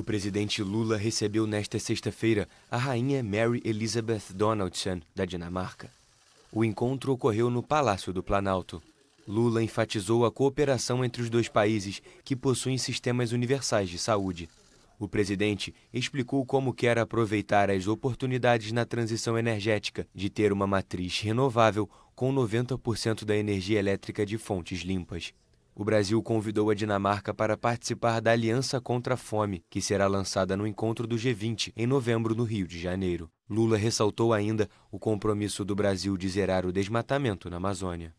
O presidente Lula recebeu nesta sexta-feira a rainha Mary Elizabeth Donaldson, da Dinamarca. O encontro ocorreu no Palácio do Planalto. Lula enfatizou a cooperação entre os dois países, que possuem sistemas universais de saúde. O presidente explicou como quer aproveitar as oportunidades na transição energética de ter uma matriz renovável com 90% da energia elétrica de fontes limpas o Brasil convidou a Dinamarca para participar da Aliança contra a Fome, que será lançada no encontro do G20 em novembro no Rio de Janeiro. Lula ressaltou ainda o compromisso do Brasil de zerar o desmatamento na Amazônia.